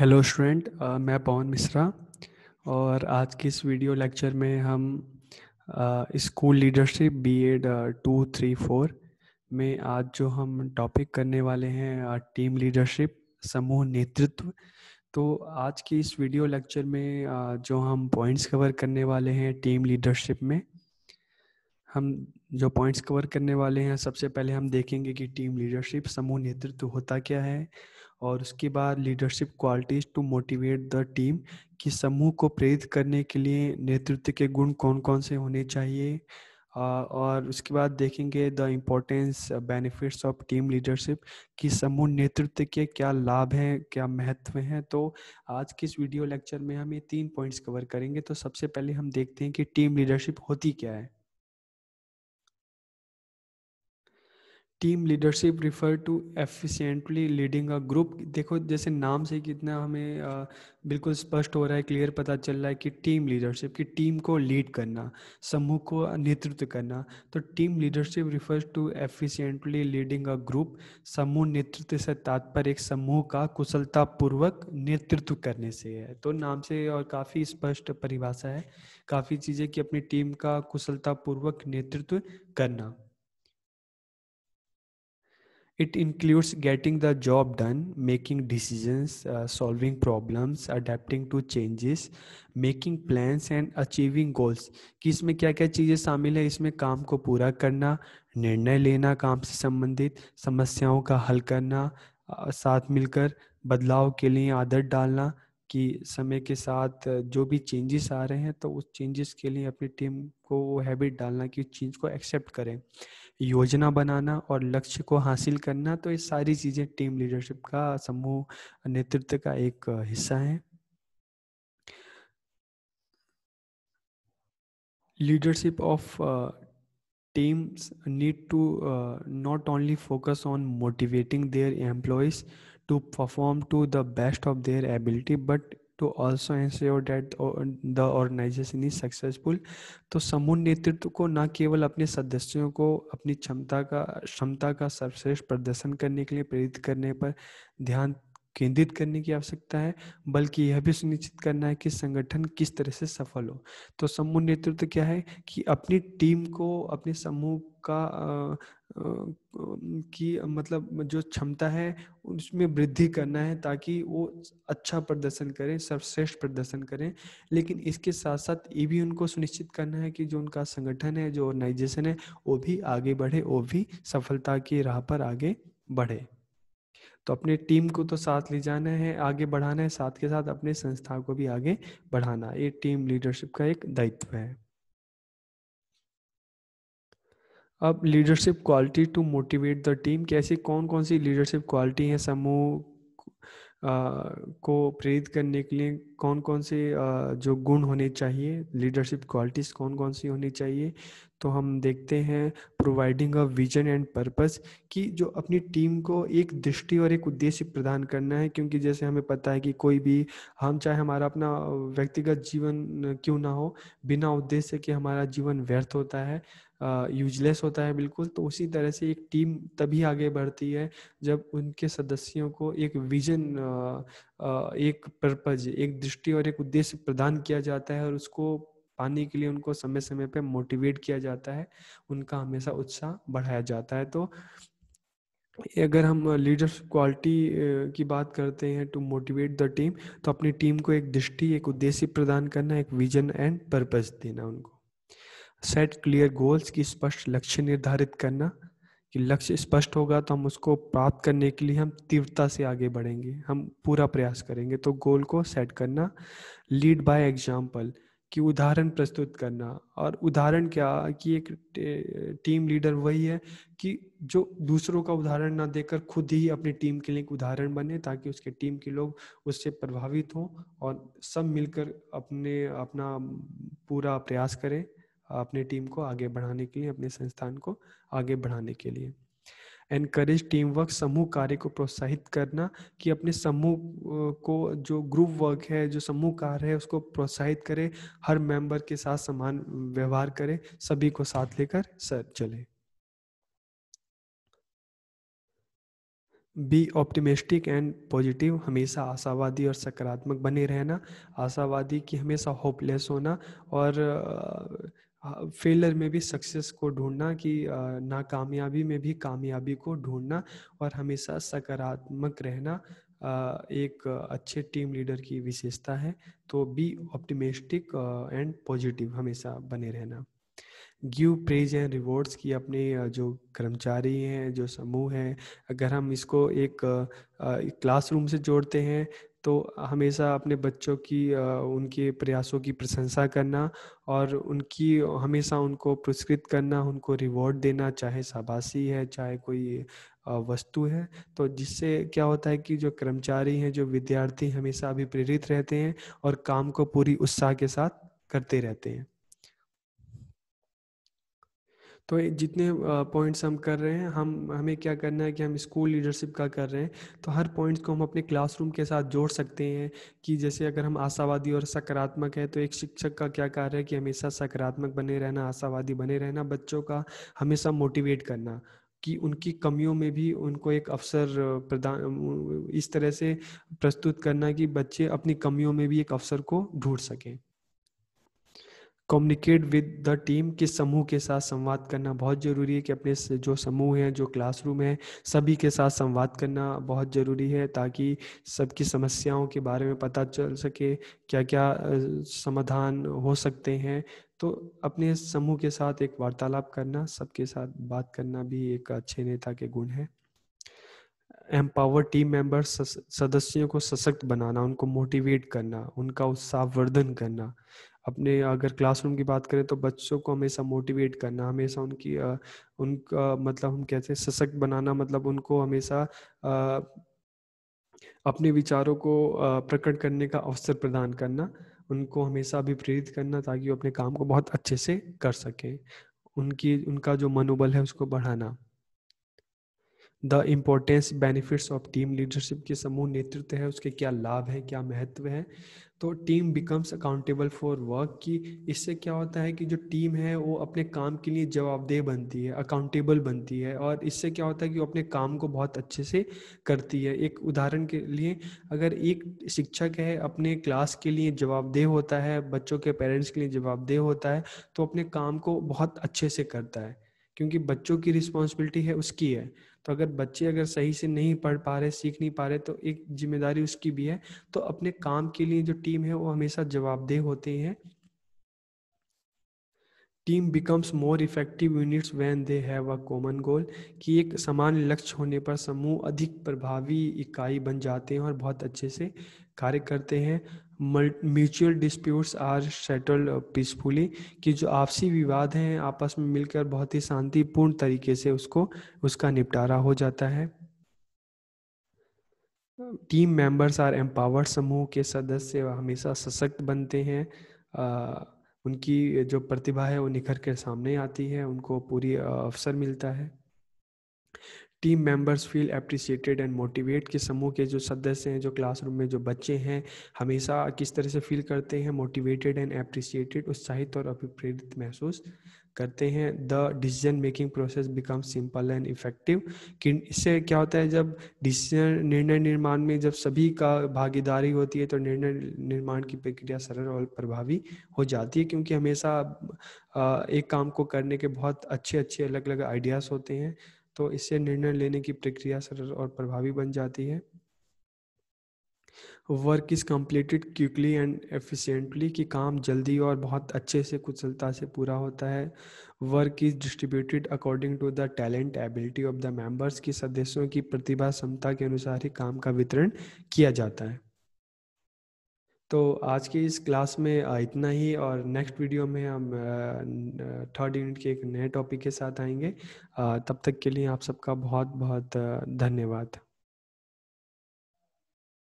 Hello student uh, मैं पवन मिश्रा और आज के इस वीडियो लेक्चर में हम school leadership B Ed two three four में आज जो हम टॉपिक करने वाले हैं टीम uh, लीडरशिप समूह नेतृत्व तो आज की इस वीडियो लेक्चर में आ, uh, जो हम पॉइंट्स कवर करने वाले हैं टीम लीडरशिप में हम जो पॉइंट्स कवर करने वाले हैं सबसे पहले हम देखेंगे कि टीम लीडरशिप समूह नेतृत्व होता क्या है और उसके बाद leadership qualities to motivate the team कि समूह को प्रेरित करने के लिए नेतृत्व के गुण कौन कौन से होने चाहिए और उसके बाद देखेंगे the importance benefits of team leadership कि समूह नेतृत्व के क्या लाभ हैं क्या महत्व हैं तो आज के इस वीडियो लेक्चर में हम ये तीन पॉइंट्स कवर करेंगे तो सबसे पहले हम देखते हैं कि टीम लीडरशिप होती क्या है team leadership refer to efficiently leading a group देखो जैसे नाम से कितना हमें आ, बिल्कुल स्पष्ट हो रहा है क्लियर पता चल रहा है कि टीम लीडरशिप कि टीम को लीड करना समूह को नेतृत्व करना तो team leadership refers to efficiently leading a group समूह नेतृत्व से तात्पर्य एक समूह का कुशलतापूर्वक नेतृत्व करने से है तो नाम से और काफ़ी स्पष्ट परिभाषा है काफ़ी चीज़ें कि अपनी टीम का कुशलतापूर्वक नेतृत्व करना it includes getting the job done, making decisions, uh, solving problems, adapting to changes, making plans and achieving goals. कि इसमें क्या क्या चीज़ें शामिल है इसमें काम को पूरा करना निर्णय लेना काम से संबंधित समस्याओं का हल करना साथ मिलकर बदलाव के लिए आदत डालना कि समय के साथ जो भी चेंजेस आ रहे हैं तो उस चेंजेस के लिए अपनी टीम को वो हैबिट डालना कि उस चीज़ को एक्सेप्ट करें योजना बनाना और लक्ष्य को हासिल करना तो ये सारी चीजें टीम लीडरशिप का समूह नेतृत्व का एक हिस्सा है leadership of teams need to not only focus on motivating their employees to perform to the best of their ability but to also ensure that the organization is successful तो समूह नेतृत्व को न केवल अपने सदस्यों को अपनी क्षमता का क्षमता का सर्वश्रेष्ठ प्रदर्शन करने के लिए प्रेरित करने पर ध्यान केंद्रित करने की आवश्यकता है बल्कि यह भी सुनिश्चित करना है कि संगठन किस तरह से सफल हो तो समूह नेतृत्व क्या है कि अपनी टीम को अपने समूह का कि की मतलब जो क्षमता है उसमें वृद्धि करना है ताकि वो अच्छा प्रदर्शन करें सर्वश्रेष्ठ प्रदर्शन करें लेकिन इसके साथ साथ ये भी उनको सुनिश्चित करना है कि जो उनका संगठन है जो ऑर्गेनाइजेशन है वो भी आगे बढ़े वो भी सफलता की राह पर आगे बढ़े तो अपने टीम को तो साथ ले जाना है आगे बढ़ाना है साथ के साथ अपने संस्था को भी आगे बढ़ाना ये टीम लीडरशिप का एक दायित्व है अब leadership quality to motivate the team कैसी कौन कौन सी लीडरशिप क्वालिटी है समूह को प्रेरित करने के लिए कौन कौन से जो गुण होने चाहिए लीडरशिप क्वालिटीज़ कौन कौन सी होनी चाहिए तो हम देखते हैं providing a vision and purpose कि जो अपनी टीम को एक दृष्टि और एक उद्देश्य प्रदान करना है क्योंकि जैसे हमें पता है कि कोई भी हम चाहे हमारा अपना व्यक्तिगत जीवन क्यों ना हो बिना उद्देश्य के हमारा जीवन व्यर्थ होता है यूजलेस होता है बिल्कुल तो उसी तरह से एक टीम तभी आगे बढ़ती है जब उनके सदस्यों को एक विजन एक पर्पज एक दृष्टि और एक उद्देश्य प्रदान किया जाता है और उसको पाने के लिए उनको समय समय पे मोटिवेट किया जाता है उनका हमेशा उत्साह बढ़ाया जाता है तो अगर हम लीडरशिप क्वालिटी की बात करते हैं टू मोटिवेट द टीम तो अपनी टीम को एक दृष्टि एक उद्देश्य प्रदान करना एक विजन एंड पर्पज देना उनको सेट क्लियर गोल्स की स्पष्ट लक्ष्य निर्धारित करना कि लक्ष्य स्पष्ट होगा तो हम उसको प्राप्त करने के लिए हम तीव्रता से आगे बढ़ेंगे हम पूरा प्रयास करेंगे तो गोल को सेट करना लीड बाय एग्जाम्पल कि उदाहरण प्रस्तुत करना और उदाहरण क्या कि एक टीम लीडर वही है कि जो दूसरों का उदाहरण ना देकर खुद ही अपनी टीम के लिए एक उदाहरण बने ताकि उसके टीम के लोग उससे प्रभावित हों और सब मिलकर अपने अपना पूरा प्रयास करें अपनी टीम को आगे बढ़ाने के लिए अपने संस्थान को आगे बढ़ाने के लिए एनकरेज टीम वर्क समूह कार्य को प्रोत्साहित करना कि अपने समूह को जो ग्रुप वर्क है जो समूह कार्य है उसको प्रोत्साहित करें हर मेंबर के साथ समान व्यवहार करें सभी को साथ लेकर सर चले बी ऑप्टिमिस्टिक एंड पॉजिटिव हमेशा आशावादी और सकारात्मक बने रहना आशावादी की हमेशा होपलेस होना और फेलर में भी सक्सेस को ढूंढना कि नाकामयाबी में भी कामयाबी को ढूंढना और हमेशा सकारात्मक रहना एक अच्छे टीम लीडर की विशेषता है तो बी ऑप्टिमिस्टिक एंड पॉजिटिव हमेशा बने रहना गिव प्रेज एंड रिवॉर्ड्स की अपने जो कर्मचारी हैं जो समूह हैं अगर हम इसको एक क्लासरूम से जोड़ते हैं तो हमेशा अपने बच्चों की उनके प्रयासों की प्रशंसा करना और उनकी हमेशा उनको पुरस्कृत करना उनको रिवॉर्ड देना चाहे शाबाशी है चाहे कोई वस्तु है तो जिससे क्या होता है कि जो कर्मचारी हैं जो विद्यार्थी हमेशा अभी प्रेरित रहते हैं और काम को पूरी उत्साह के साथ करते रहते हैं तो जितने पॉइंट्स हम कर रहे हैं हम हमें क्या करना है कि हम स्कूल लीडरशिप का कर रहे हैं तो हर पॉइंट्स को हम अपने क्लासरूम के साथ जोड़ सकते हैं कि जैसे अगर हम आशावादी और सकारात्मक है तो एक शिक्षक का क्या कार्य है कि हमेशा सकारात्मक बने रहना आशावादी बने रहना बच्चों का हमेशा मोटिवेट करना कि उनकी कमियों में भी उनको एक अवसर प्रदान इस तरह से प्रस्तुत करना कि बच्चे अपनी कमियों में भी एक अवसर को ढूंढ सकें कम्युनिकेट विद द टीम के समूह के साथ संवाद करना बहुत ज़रूरी है कि अपने जो समूह हैं जो क्लासरूम है सभी के साथ संवाद करना बहुत ज़रूरी है ताकि सबकी समस्याओं के बारे में पता चल सके क्या क्या समाधान हो सकते हैं तो अपने समूह के साथ एक वार्तालाप करना सबके साथ बात करना भी एक अच्छे नेता के गुण है एम्पावर टीम मेंबर सदस्यों को सशक्त बनाना उनको मोटिवेट करना उनका उत्साहवर्धन करना अपने अगर क्लासरूम की बात करें तो बच्चों को हमेशा मोटिवेट करना हमेशा उनकी उनका मतलब हम कहते हैं सशक्त बनाना मतलब उनको हमेशा अपने विचारों को प्रकट करने का अवसर प्रदान करना उनको हमेशा अभिप्रेरित करना ताकि वो अपने काम को बहुत अच्छे से कर सकें उनकी उनका जो मनोबल है उसको बढ़ाना the importance benefits of team leadership के समूह नेतृत्व है उसके क्या लाभ है क्या महत्व है तो team becomes accountable for work की इससे क्या होता है कि जो टीम है वो अपने काम के लिए जवाबदेह बनती है अकाउंटेबल बनती है और इससे क्या होता है कि वो अपने काम को बहुत अच्छे से करती है एक उदाहरण के लिए अगर एक शिक्षक है अपने क्लास के लिए जवाबदेह होता है बच्चों के पेरेंट्स के लिए जवाबदेह होता है तो अपने काम को बहुत अच्छे से करता है क्योंकि बच्चों की रिस्पॉन्सिबिलिटी है उसकी है तो अगर बच्चे अगर सही से नहीं पढ़ पा रहे सीख नहीं पा रहे तो एक जिम्मेदारी उसकी भी है तो अपने काम के लिए जो टीम है वो हमेशा जवाबदेह होते हैं team becomes more effective units when they have a common goal कि एक समान लक्ष्य होने पर समूह अधिक प्रभावी इकाई बन जाते हैं और बहुत अच्छे से कार्य करते हैं mutual disputes are settled peacefully कि जो आपसी विवाद हैं आपस में मिलकर बहुत ही शांतिपूर्ण तरीके से उसको उसका निपटारा हो जाता है टीम मेंबर्स आर एम्पावर्ड समूह के सदस्य हमेशा सशक्त बनते हैं उनकी जो प्रतिभा है वो निखर के सामने आती है उनको पूरी अवसर मिलता है team members feel appreciated and motivate के समूह के जो सदस्य हैं जो क्लासरूम में जो बच्चे हैं हमेशा किस तरह से फील करते हैं मोटिवेटेड एंड अप्रिसिएटेड उत्साहित और अभिप्रेरित महसूस करते हैं the decision making process become simple and effective कि इससे क्या होता है जब डिसीजन निर्णय निर्माण में जब सभी का भागीदारी होती है तो निर्णय निर्माण की प्रक्रिया सरल और प्रभावी हो जाती है क्योंकि हमेशा एक काम को करने के बहुत अच्छे अच्छे अलग अलग आइडियाज़ होते हैं तो इससे निर्णय लेने की प्रक्रिया सरल और प्रभावी बन जाती है work is completed quickly and efficiently कि काम जल्दी और बहुत अच्छे से कुशलता से पूरा होता है work is distributed according to the talent ability of the members की सदस्यों की प्रतिभा क्षमता के अनुसार ही काम का वितरण किया जाता है तो आज की इस क्लास में इतना ही और नेक्स्ट वीडियो में हम थर्ड यूनिट के एक नए टॉपिक के साथ आएंगे तब तक के लिए आप सबका बहुत बहुत धन्यवाद